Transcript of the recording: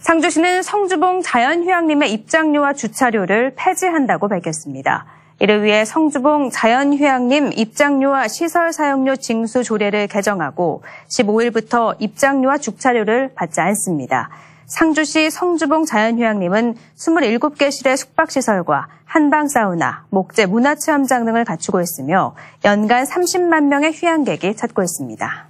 상주시는 성주봉 자연휴양림의 입장료와 주차료를 폐지한다고 밝혔습니다. 이를 위해 성주봉 자연휴양림 입장료와 시설 사용료 징수 조례를 개정하고 15일부터 입장료와 주차료를 받지 않습니다. 상주시 성주봉 자연휴양림은 27개 실의 숙박시설과 한방사우나, 목재 문화체험장 등을 갖추고 있으며 연간 30만 명의 휴양객이 찾고 있습니다.